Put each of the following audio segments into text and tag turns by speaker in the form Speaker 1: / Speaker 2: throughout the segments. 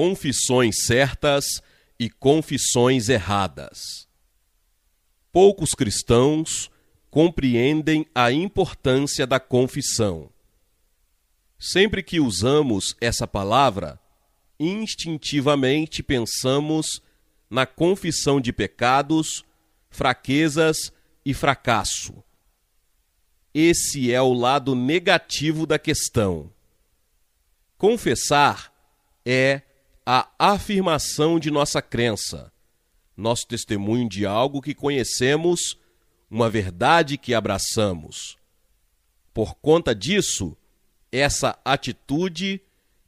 Speaker 1: confissões certas e confissões erradas. Poucos cristãos compreendem a importância da confissão. Sempre que usamos essa palavra, instintivamente pensamos na confissão de pecados, fraquezas e fracasso. Esse é o lado negativo da questão. Confessar é a afirmação de nossa crença, nosso testemunho de algo que conhecemos, uma verdade que abraçamos. Por conta disso, essa atitude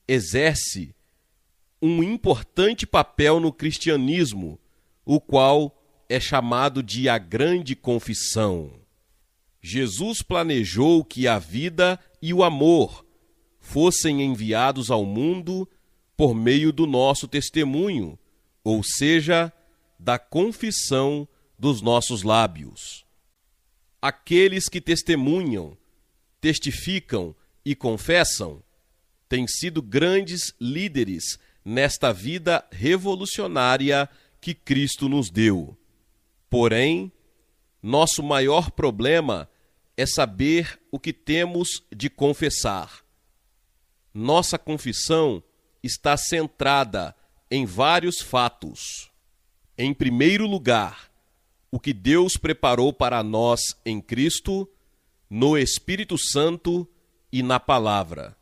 Speaker 1: exerce um importante papel no cristianismo, o qual é chamado de a grande confissão. Jesus planejou que a vida e o amor fossem enviados ao mundo por meio do nosso testemunho, ou seja, da confissão dos nossos lábios. Aqueles que testemunham, testificam e confessam têm sido grandes líderes nesta vida revolucionária que Cristo nos deu. Porém, nosso maior problema é saber o que temos de confessar. Nossa confissão está centrada em vários fatos. Em primeiro lugar, o que Deus preparou para nós em Cristo, no Espírito Santo e na Palavra.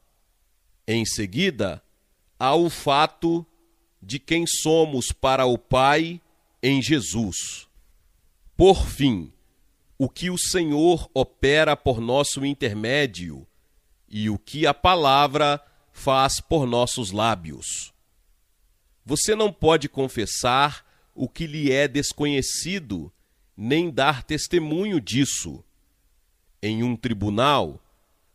Speaker 1: Em seguida, há o fato de quem somos para o Pai em Jesus. Por fim, o que o Senhor opera por nosso intermédio e o que a palavra faz por nossos lábios. Você não pode confessar o que lhe é desconhecido, nem dar testemunho disso. Em um tribunal,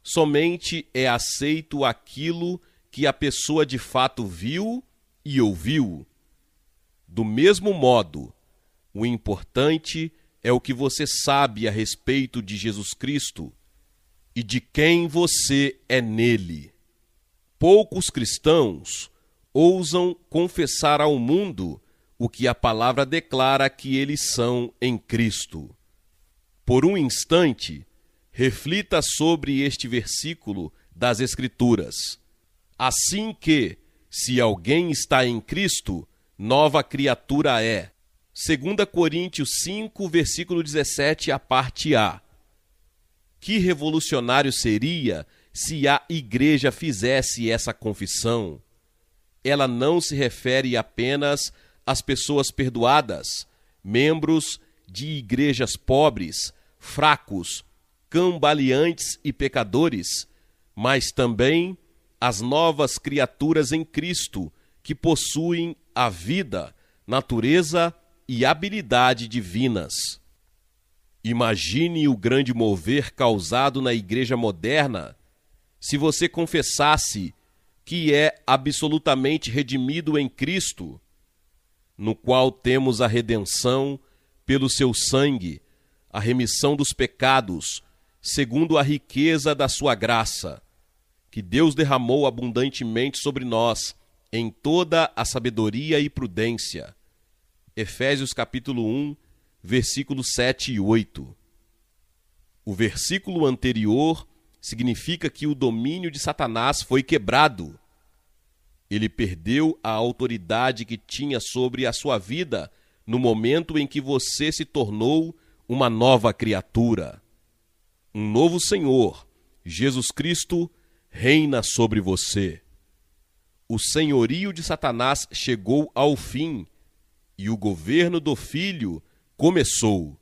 Speaker 1: somente é aceito aquilo que a pessoa de fato viu e ouviu. Do mesmo modo, o importante é o que você sabe a respeito de Jesus Cristo e de quem você é nele poucos cristãos ousam confessar ao mundo o que a palavra declara que eles são em Cristo. Por um instante, reflita sobre este versículo das Escrituras. Assim que, se alguém está em Cristo, nova criatura é. 2 Coríntios 5, versículo 17, a parte A. Que revolucionário seria se a igreja fizesse essa confissão, ela não se refere apenas às pessoas perdoadas, membros de igrejas pobres, fracos, cambaleantes e pecadores, mas também às novas criaturas em Cristo que possuem a vida, natureza e habilidade divinas. Imagine o grande mover causado na igreja moderna se você confessasse que é absolutamente redimido em Cristo, no qual temos a redenção pelo seu sangue, a remissão dos pecados, segundo a riqueza da sua graça, que Deus derramou abundantemente sobre nós em toda a sabedoria e prudência. Efésios capítulo 1, versículos 7 e 8. O versículo anterior significa que o domínio de Satanás foi quebrado. Ele perdeu a autoridade que tinha sobre a sua vida no momento em que você se tornou uma nova criatura. Um novo Senhor, Jesus Cristo, reina sobre você. O senhorio de Satanás chegou ao fim e o governo do Filho começou.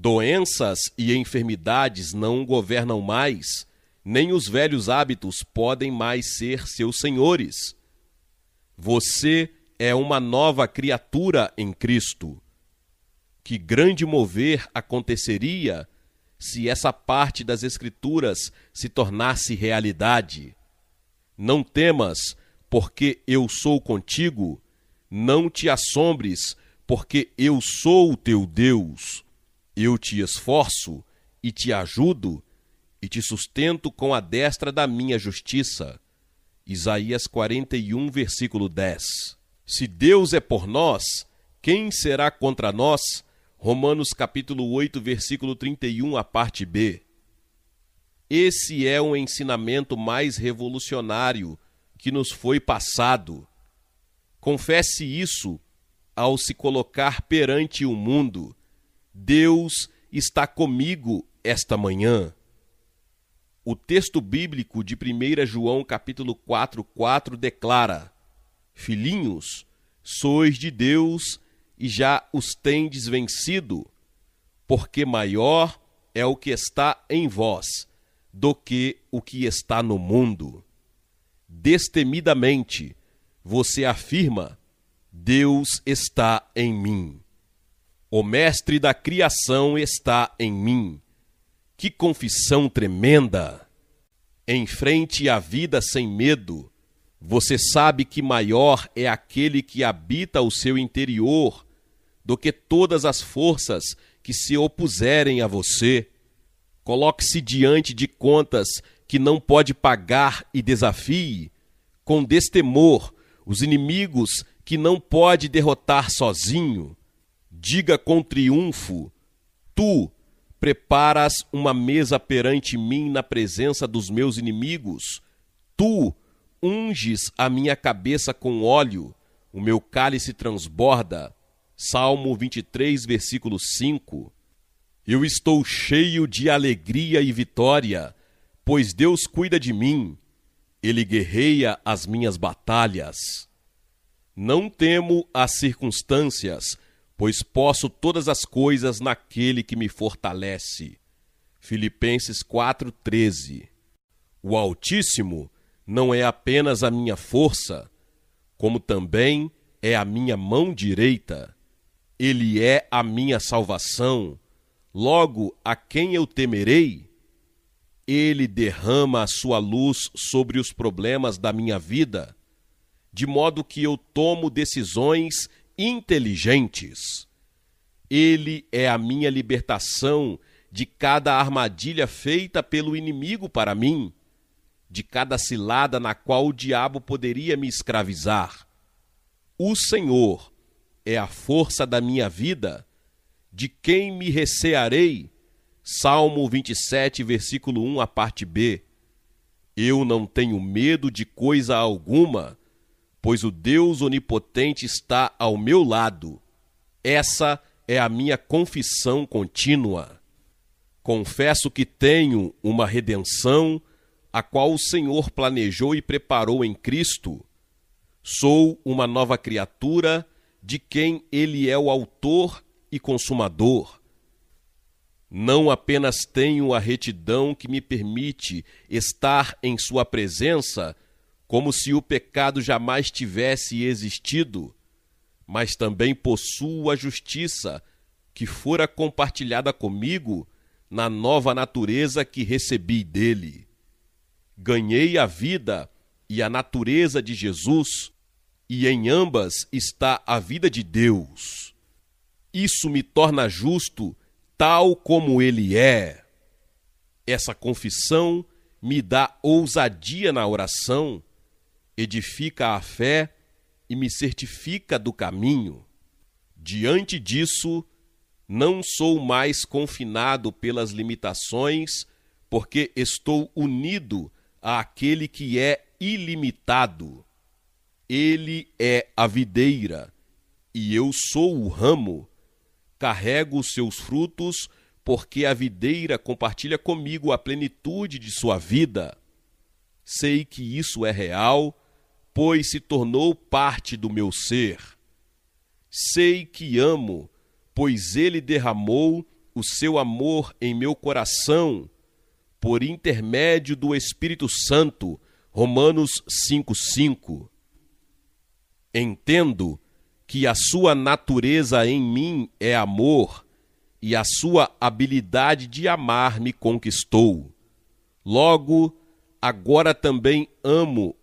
Speaker 1: Doenças e enfermidades não governam mais, nem os velhos hábitos podem mais ser seus senhores. Você é uma nova criatura em Cristo. Que grande mover aconteceria se essa parte das Escrituras se tornasse realidade. Não temas, porque eu sou contigo. Não te assombres, porque eu sou o teu Deus. Eu te esforço e te ajudo e te sustento com a destra da minha justiça. Isaías 41, versículo 10. Se Deus é por nós, quem será contra nós? Romanos capítulo 8, versículo 31, a parte B. Esse é um ensinamento mais revolucionário que nos foi passado. Confesse isso ao se colocar perante o mundo Deus está comigo esta manhã. O texto bíblico de 1 João capítulo 4, 4 declara: Filhinhos, sois de Deus e já os tendes vencido, porque maior é o que está em vós do que o que está no mundo. Destemidamente, você afirma: Deus está em mim. O mestre da criação está em mim. Que confissão tremenda! Enfrente a vida sem medo. Você sabe que maior é aquele que habita o seu interior do que todas as forças que se opuserem a você. Coloque-se diante de contas que não pode pagar e desafie, com destemor, os inimigos que não pode derrotar sozinho. Diga com triunfo: Tu preparas uma mesa perante mim na presença dos meus inimigos. Tu unges a minha cabeça com óleo, o meu cálice transborda. Salmo 23, versículo 5. Eu estou cheio de alegria e vitória, pois Deus cuida de mim. Ele guerreia as minhas batalhas. Não temo as circunstâncias, pois posso todas as coisas naquele que me fortalece. Filipenses 4:13. O Altíssimo não é apenas a minha força, como também é a minha mão direita. Ele é a minha salvação. Logo, a quem eu temerei? Ele derrama a sua luz sobre os problemas da minha vida, de modo que eu tomo decisões inteligentes. Ele é a minha libertação de cada armadilha feita pelo inimigo para mim, de cada cilada na qual o diabo poderia me escravizar. O Senhor é a força da minha vida, de quem me recearei? Salmo 27, versículo 1, a parte B. Eu não tenho medo de coisa alguma, pois o Deus onipotente está ao meu lado. Essa é a minha confissão contínua. Confesso que tenho uma redenção, a qual o Senhor planejou e preparou em Cristo. Sou uma nova criatura, de quem Ele é o autor e consumador. Não apenas tenho a retidão que me permite estar em Sua presença, como se o pecado jamais tivesse existido, mas também possuo a justiça que fora compartilhada comigo na nova natureza que recebi dele. Ganhei a vida e a natureza de Jesus, e em ambas está a vida de Deus. Isso me torna justo tal como ele é. Essa confissão me dá ousadia na oração edifica a fé e me certifica do caminho. Diante disso, não sou mais confinado pelas limitações, porque estou unido àquele que é ilimitado. Ele é a videira e eu sou o ramo. Carrego os seus frutos, porque a videira compartilha comigo a plenitude de sua vida. Sei que isso é real pois se tornou parte do meu ser. Sei que amo, pois ele derramou o seu amor em meu coração, por intermédio do Espírito Santo. Romanos 5:5. Entendo que a sua natureza em mim é amor e a sua habilidade de amar me conquistou. Logo, agora também amo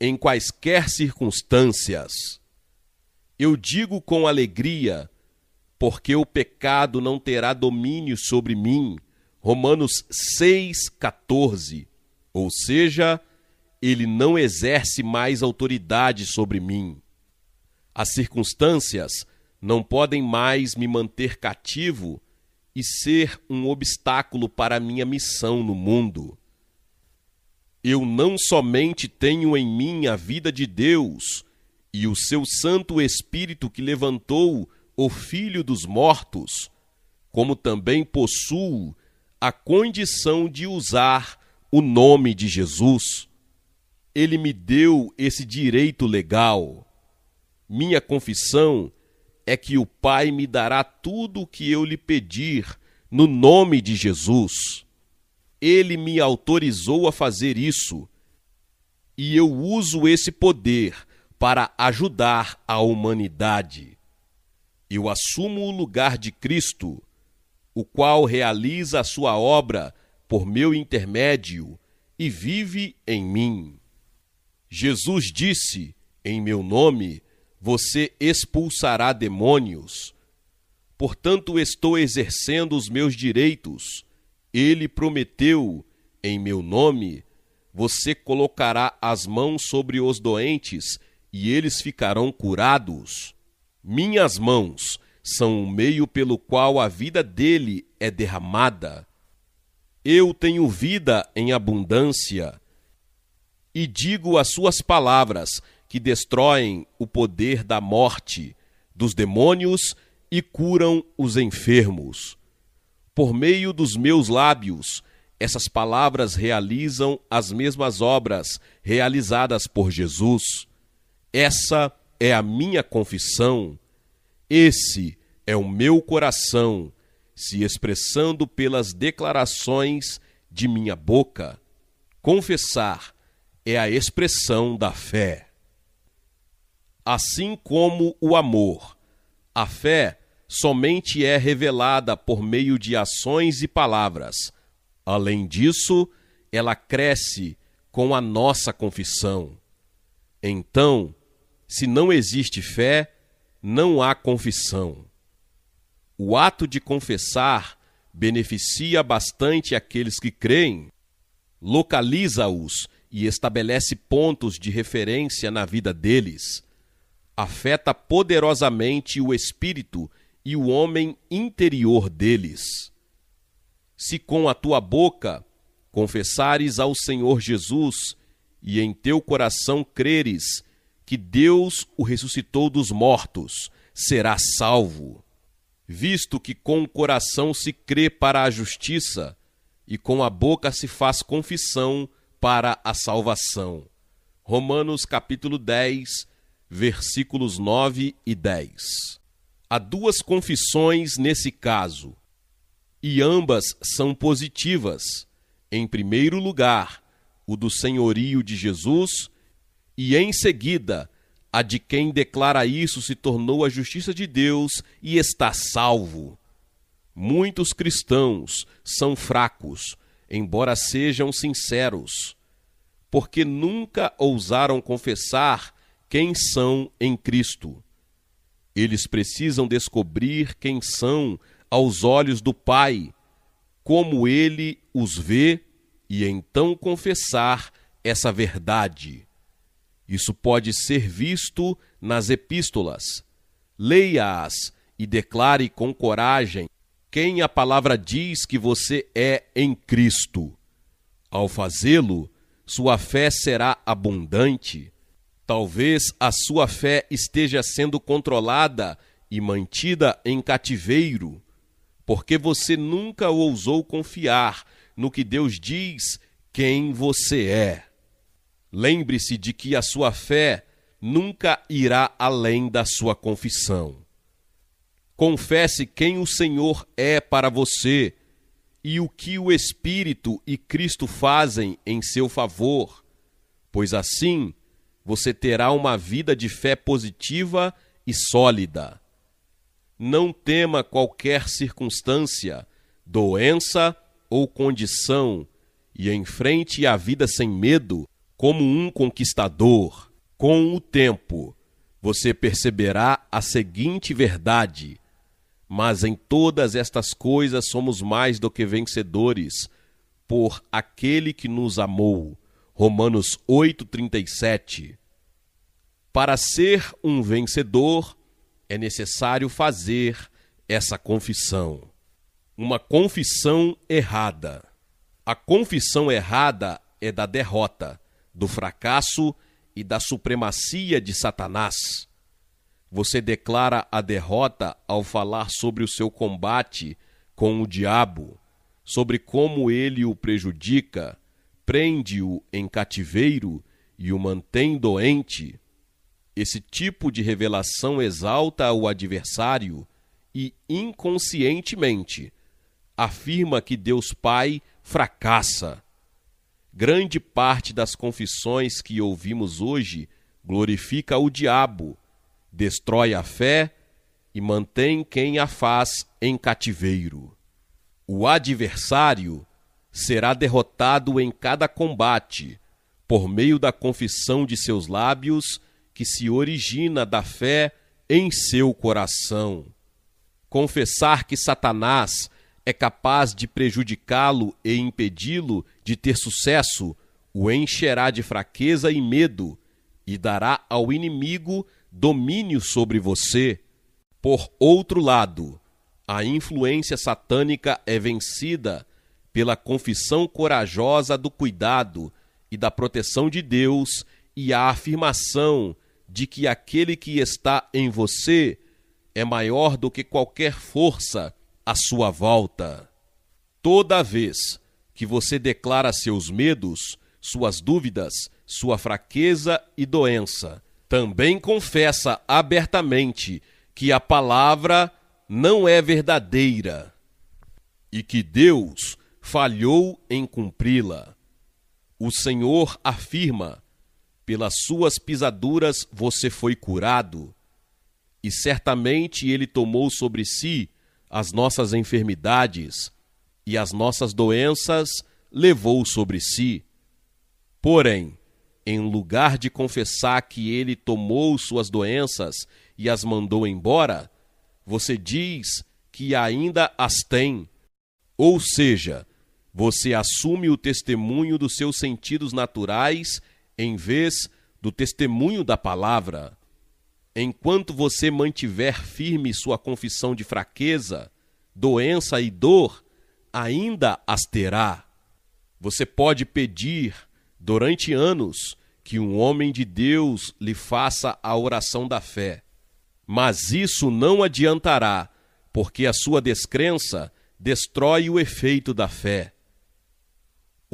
Speaker 1: em quaisquer circunstâncias. Eu digo com alegria, porque o pecado não terá domínio sobre mim. Romanos 6,14. Ou seja, ele não exerce mais autoridade sobre mim. As circunstâncias não podem mais me manter cativo e ser um obstáculo para a minha missão no mundo eu não somente tenho em mim a vida de Deus e o seu Santo Espírito que levantou o Filho dos mortos, como também possuo a condição de usar o nome de Jesus. Ele me deu esse direito legal. Minha confissão é que o Pai me dará tudo o que eu lhe pedir no nome de Jesus. Ele me autorizou a fazer isso. E eu uso esse poder para ajudar a humanidade. Eu assumo o lugar de Cristo, o qual realiza a sua obra por meu intermédio e vive em mim. Jesus disse: Em meu nome você expulsará demônios. Portanto, estou exercendo os meus direitos ele prometeu em meu nome: você colocará as mãos sobre os doentes e eles ficarão curados. Minhas mãos são o meio pelo qual a vida dele é derramada. Eu tenho vida em abundância e digo as suas palavras que destroem o poder da morte, dos demônios e curam os enfermos. Por meio dos meus lábios, essas palavras realizam as mesmas obras realizadas por Jesus. Essa é a minha confissão. Esse é o meu coração, se expressando pelas declarações de minha boca. Confessar é a expressão da fé. Assim como o amor, a fé somente é revelada por meio de ações e palavras. Além disso, ela cresce com a nossa confissão. Então, se não existe fé, não há confissão. O ato de confessar beneficia bastante aqueles que creem, localiza-os e estabelece pontos de referência na vida deles, afeta poderosamente o espírito e o homem interior deles. Se com a tua boca confessares ao Senhor Jesus e em teu coração creres que Deus o ressuscitou dos mortos, será salvo. Visto que com o coração se crê para a justiça e com a boca se faz confissão para a salvação. Romanos capítulo 10, versículos 9 e 10. Há duas confissões nesse caso, e ambas são positivas. Em primeiro lugar, o do senhorio de Jesus, e em seguida, a de quem declara isso se tornou a justiça de Deus e está salvo. Muitos cristãos são fracos, embora sejam sinceros, porque nunca ousaram confessar quem são em Cristo. Eles precisam descobrir quem são aos olhos do Pai, como ele os vê, e então confessar essa verdade. Isso pode ser visto nas epístolas. Leia-as e declare com coragem quem a palavra diz que você é em Cristo. Ao fazê-lo, sua fé será abundante Talvez a sua fé esteja sendo controlada e mantida em cativeiro, porque você nunca ousou confiar no que Deus diz quem você é. Lembre-se de que a sua fé nunca irá além da sua confissão. Confesse quem o Senhor é para você e o que o Espírito e Cristo fazem em seu favor, pois assim você terá uma vida de fé positiva e sólida. Não tema qualquer circunstância, doença ou condição, e enfrente a vida sem medo, como um conquistador. Com o tempo, você perceberá a seguinte verdade: mas em todas estas coisas somos mais do que vencedores, por aquele que nos amou Romanos 8:37. Para ser um vencedor, é necessário fazer essa confissão. Uma confissão errada. A confissão errada é da derrota, do fracasso e da supremacia de Satanás. Você declara a derrota ao falar sobre o seu combate com o diabo, sobre como ele o prejudica prende-o em cativeiro e o mantém doente, esse tipo de revelação exalta o adversário e, inconscientemente, afirma que Deus Pai fracassa. Grande parte das confissões que ouvimos hoje glorifica o diabo, destrói a fé e mantém quem a faz em cativeiro. O adversário será derrotado em cada combate, por meio da confissão de seus lábios, que se origina da fé em seu coração. Confessar que Satanás é capaz de prejudicá-lo e impedi-lo de ter sucesso, o encherá de fraqueza e medo, e dará ao inimigo domínio sobre você. Por outro lado, a influência satânica é vencida pela confissão corajosa do cuidado e da proteção de Deus e a afirmação de que aquele que está em você é maior do que qualquer força à sua volta. Toda vez que você declara seus medos, suas dúvidas, sua fraqueza e doença, também confessa abertamente que a palavra não é verdadeira e que Deus falhou em cumpri-la. O Senhor afirma: pelas suas pisaduras você foi curado, e certamente ele tomou sobre si as nossas enfermidades, e as nossas doenças levou sobre si. Porém, em lugar de confessar que ele tomou suas doenças e as mandou embora, você diz que ainda as tem. Ou seja, você assume o testemunho dos seus sentidos naturais em vez do testemunho da palavra. Enquanto você mantiver firme sua confissão de fraqueza, doença e dor, ainda as terá. Você pode pedir, durante anos, que um homem de Deus lhe faça a oração da fé. Mas isso não adiantará, porque a sua descrença destrói o efeito da fé.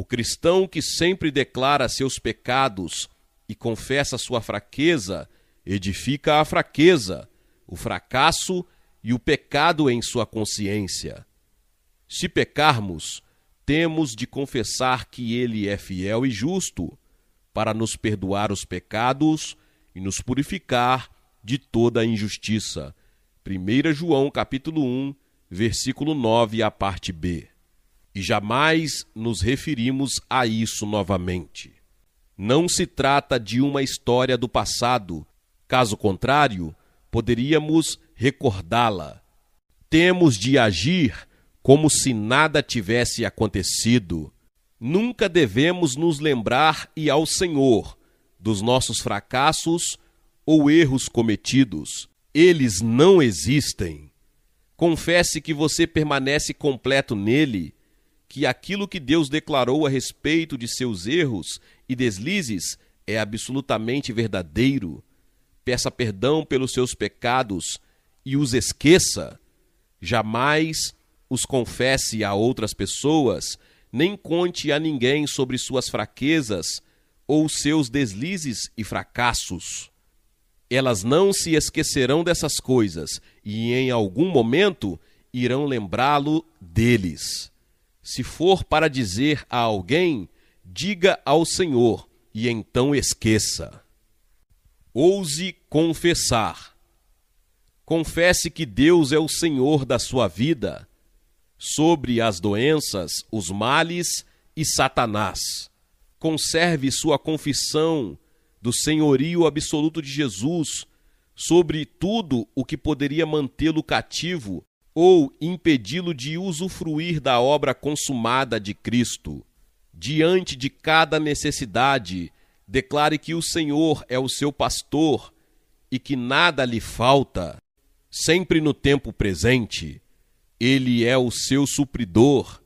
Speaker 1: O cristão que sempre declara seus pecados e confessa sua fraqueza, edifica a fraqueza, o fracasso e o pecado em sua consciência. Se pecarmos, temos de confessar que Ele é fiel e justo para nos perdoar os pecados e nos purificar de toda a injustiça. 1 João capítulo 1, versículo 9, a parte B e jamais nos referimos a isso novamente. Não se trata de uma história do passado, caso contrário, poderíamos recordá-la. Temos de agir como se nada tivesse acontecido. Nunca devemos nos lembrar e ao Senhor dos nossos fracassos ou erros cometidos. Eles não existem. Confesse que você permanece completo nele que aquilo que Deus declarou a respeito de seus erros e deslizes é absolutamente verdadeiro. Peça perdão pelos seus pecados e os esqueça. Jamais os confesse a outras pessoas, nem conte a ninguém sobre suas fraquezas ou seus deslizes e fracassos. Elas não se esquecerão dessas coisas e, em algum momento, irão lembrá-lo deles. Se for para dizer a alguém, diga ao Senhor, e então esqueça. Ouse confessar. Confesse que Deus é o Senhor da sua vida, sobre as doenças, os males e Satanás. Conserve sua confissão do senhorio absoluto de Jesus sobre tudo o que poderia mantê-lo cativo ou impedi-lo de usufruir da obra consumada de Cristo. Diante de cada necessidade, declare que o Senhor é o seu pastor e que nada lhe falta. Sempre no tempo presente, Ele é o seu supridor,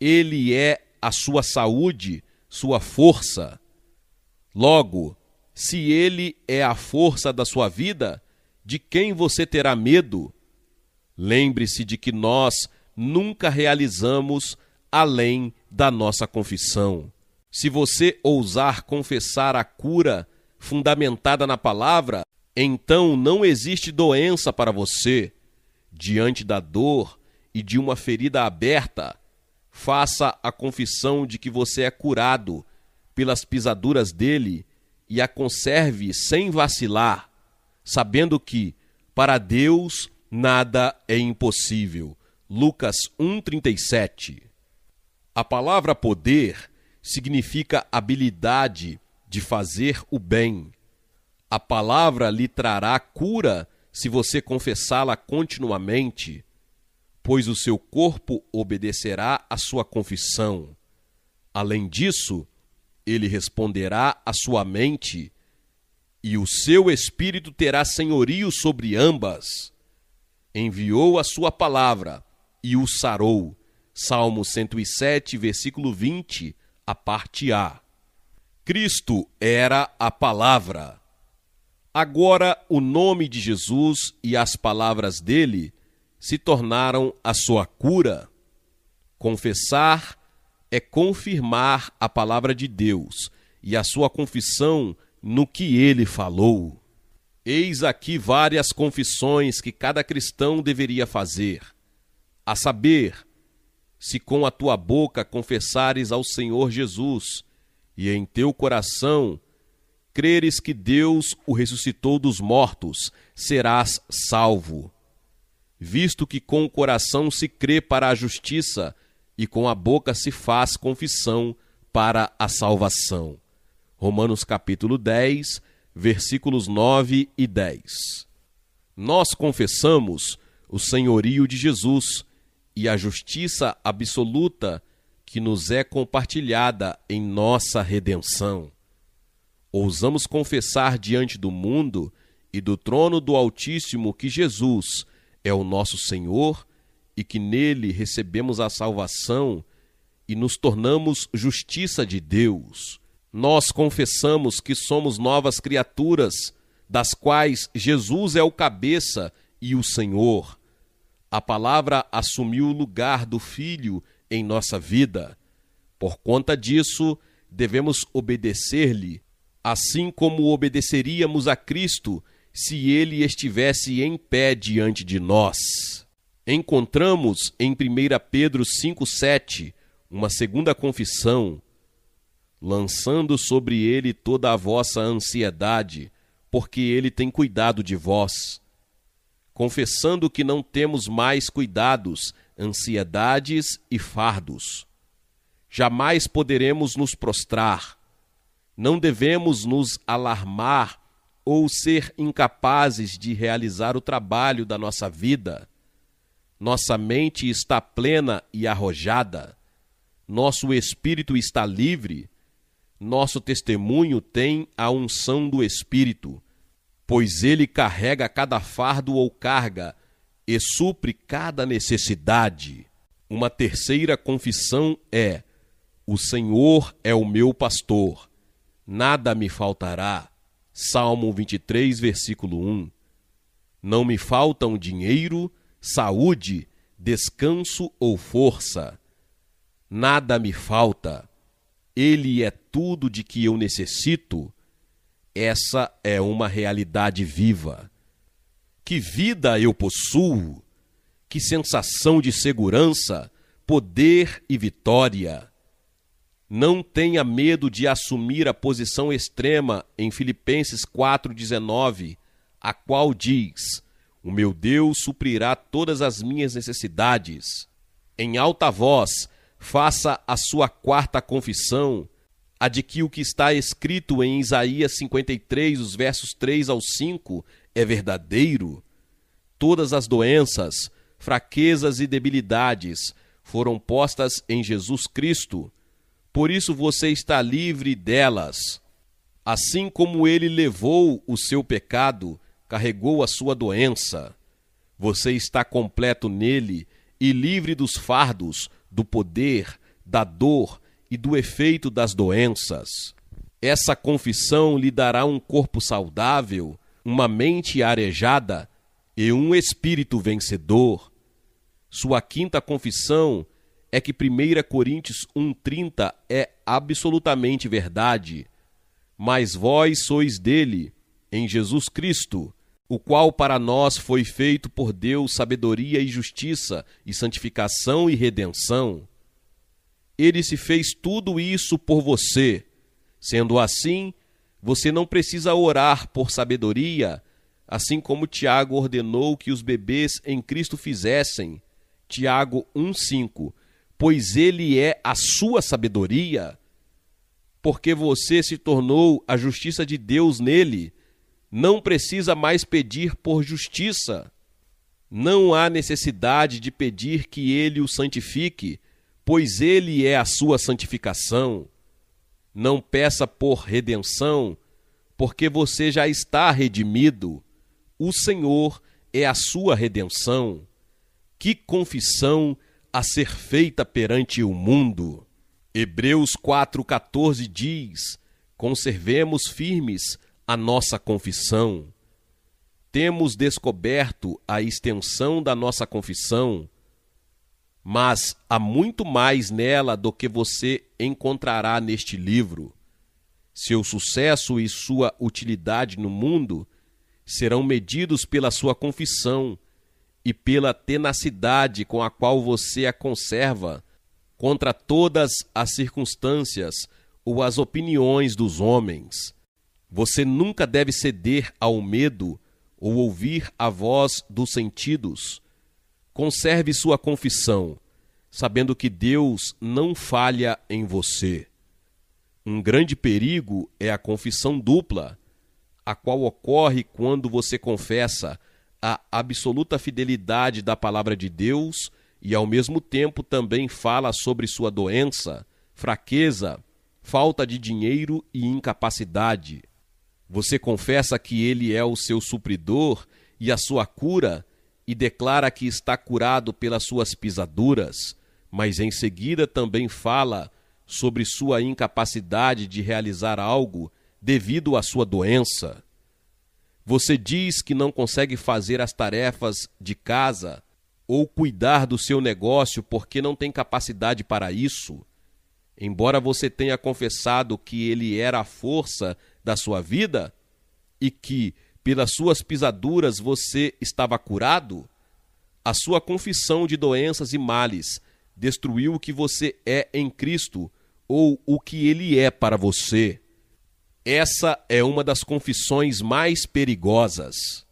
Speaker 1: Ele é a sua saúde, sua força. Logo, se Ele é a força da sua vida, de quem você terá medo? Lembre-se de que nós nunca realizamos além da nossa confissão. Se você ousar confessar a cura fundamentada na palavra, então não existe doença para você. Diante da dor e de uma ferida aberta, faça a confissão de que você é curado pelas pisaduras dele e a conserve sem vacilar, sabendo que, para Deus, nada é impossível. Lucas 1:37. A palavra poder significa habilidade de fazer o bem. A palavra lhe trará cura se você confessá-la continuamente, pois o seu corpo obedecerá à sua confissão. Além disso, ele responderá à sua mente, e o seu espírito terá senhorio sobre ambas enviou a sua palavra e o sarou. Salmo 107, versículo 20, a parte A. Cristo era a palavra. Agora o nome de Jesus e as palavras dele se tornaram a sua cura. Confessar é confirmar a palavra de Deus e a sua confissão no que ele falou. Eis aqui várias confissões que cada cristão deveria fazer. A saber, se com a tua boca confessares ao Senhor Jesus e em teu coração creres que Deus o ressuscitou dos mortos, serás salvo. Visto que com o coração se crê para a justiça e com a boca se faz confissão para a salvação. Romanos capítulo 10, versículos 9 e 10. Nós confessamos o senhorio de Jesus e a justiça absoluta que nos é compartilhada em nossa redenção. Ousamos confessar diante do mundo e do trono do Altíssimo que Jesus é o nosso Senhor e que nele recebemos a salvação e nos tornamos justiça de Deus nós confessamos que somos novas criaturas, das quais Jesus é o cabeça e o Senhor. A palavra assumiu o lugar do Filho em nossa vida. Por conta disso, devemos obedecer-lhe, assim como obedeceríamos a Cristo se ele estivesse em pé diante de nós. Encontramos em 1 Pedro 5,7 uma segunda confissão lançando sobre ele toda a vossa ansiedade, porque ele tem cuidado de vós. Confessando que não temos mais cuidados, ansiedades e fardos. Jamais poderemos nos prostrar. Não devemos nos alarmar ou ser incapazes de realizar o trabalho da nossa vida. Nossa mente está plena e arrojada. Nosso espírito está livre nosso testemunho tem a unção do Espírito, pois ele carrega cada fardo ou carga e supre cada necessidade. Uma terceira confissão é: O Senhor é o meu pastor, nada me faltará. Salmo 23, versículo 1. Não me faltam dinheiro, saúde, descanso ou força. Nada me falta ele é tudo de que eu necessito, essa é uma realidade viva. Que vida eu possuo! Que sensação de segurança, poder e vitória! Não tenha medo de assumir a posição extrema em Filipenses 4,19, a qual diz: O meu Deus suprirá todas as minhas necessidades. Em alta voz, faça a sua quarta confissão, a de que o que está escrito em Isaías 53, os versos 3 ao 5, é verdadeiro. Todas as doenças, fraquezas e debilidades foram postas em Jesus Cristo, por isso você está livre delas. Assim como ele levou o seu pecado, carregou a sua doença. Você está completo nele e livre dos fardos do poder, da dor e do efeito das doenças. Essa confissão lhe dará um corpo saudável, uma mente arejada e um espírito vencedor. Sua quinta confissão é que 1 Coríntios 1,30 é absolutamente verdade. Mas vós sois dele, em Jesus Cristo, o qual para nós foi feito por Deus sabedoria e justiça, e santificação e redenção. Ele se fez tudo isso por você. Sendo assim, você não precisa orar por sabedoria, assim como Tiago ordenou que os bebês em Cristo fizessem. Tiago 1:5. Pois ele é a sua sabedoria, porque você se tornou a justiça de Deus nele não precisa mais pedir por justiça. Não há necessidade de pedir que ele o santifique, pois ele é a sua santificação. Não peça por redenção, porque você já está redimido. O Senhor é a sua redenção. Que confissão a ser feita perante o mundo! Hebreus 4,14 diz: Conservemos firmes a nossa confissão, temos descoberto a extensão da nossa confissão, mas há muito mais nela do que você encontrará neste livro. Seu sucesso e sua utilidade no mundo serão medidos pela sua confissão e pela tenacidade com a qual você a conserva contra todas as circunstâncias ou as opiniões dos homens. Você nunca deve ceder ao medo ou ouvir a voz dos sentidos. Conserve sua confissão, sabendo que Deus não falha em você. Um grande perigo é a confissão dupla, a qual ocorre quando você confessa a absoluta fidelidade da palavra de Deus e, ao mesmo tempo, também fala sobre sua doença, fraqueza, falta de dinheiro e incapacidade. Você confessa que ele é o seu supridor e a sua cura e declara que está curado pelas suas pisaduras, mas em seguida também fala sobre sua incapacidade de realizar algo devido à sua doença. Você diz que não consegue fazer as tarefas de casa ou cuidar do seu negócio porque não tem capacidade para isso. Embora você tenha confessado que ele era a força da sua vida e que pelas suas pisaduras você estava curado, a sua confissão de doenças e males destruiu o que você é em Cristo ou o que ele é para você. Essa é uma das confissões mais perigosas.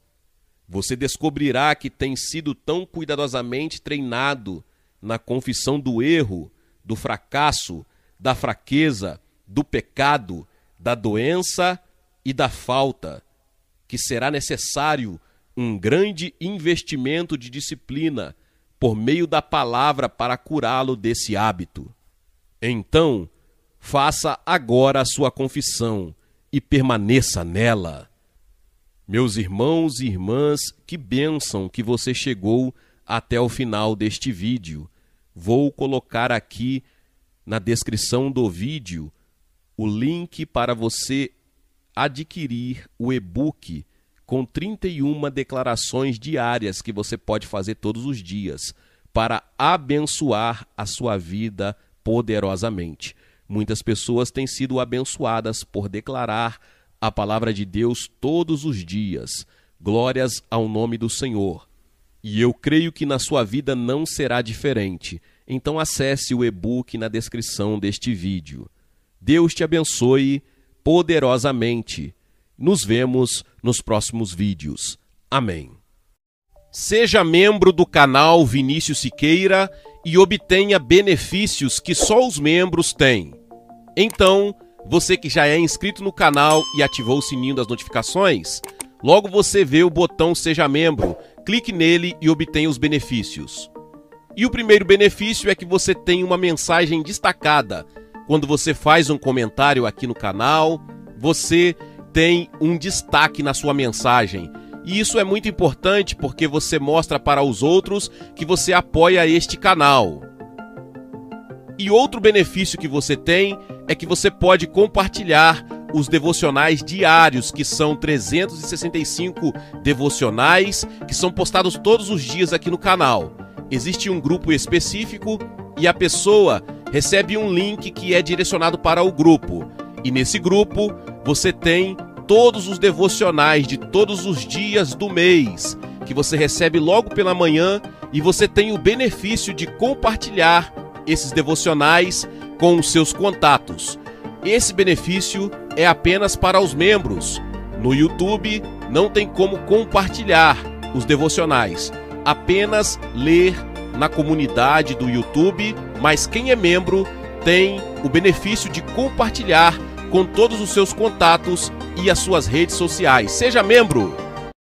Speaker 1: Você descobrirá que tem sido tão cuidadosamente treinado na confissão do erro, do fracasso, da fraqueza, do pecado da doença e da falta, que será necessário um grande investimento de disciplina por meio da palavra para curá-lo desse hábito. Então, faça agora a sua confissão e permaneça nela. Meus irmãos e irmãs, que bênção que você chegou até o final deste vídeo. Vou colocar aqui na descrição do vídeo o link para você adquirir o e-book com 31 declarações diárias que você pode fazer todos os dias para abençoar a sua vida poderosamente. Muitas pessoas têm sido abençoadas por declarar a palavra de Deus todos os dias. Glórias ao nome do Senhor. E eu creio que na sua vida não será diferente. Então acesse o e-book na descrição deste vídeo. Deus te abençoe poderosamente. Nos vemos nos próximos vídeos. Amém. Seja membro do canal Vinícius Siqueira e obtenha benefícios que só os membros têm. Então, você que já é inscrito no canal e ativou o sininho das notificações, logo você vê o botão Seja Membro, clique nele e obtenha os benefícios. E o primeiro benefício é que você tem uma mensagem destacada quando você faz um comentário aqui no canal, você tem um destaque na sua mensagem. E isso é muito importante porque você mostra para os outros que você apoia este canal. E outro benefício que você tem é que você pode compartilhar os devocionais diários, que são 365 devocionais, que são postados todos os dias aqui no canal. Existe um grupo específico e a pessoa recebe um link que é direcionado para o grupo. E nesse grupo você tem todos os devocionais de todos os dias do mês, que você recebe logo pela manhã e você tem o benefício de compartilhar esses devocionais com os seus contatos. Esse benefício é apenas para os membros. No YouTube não tem como compartilhar os devocionais, apenas ler na comunidade do YouTube, mas quem é membro tem o benefício de compartilhar com todos os seus contatos e as suas redes sociais. Seja membro!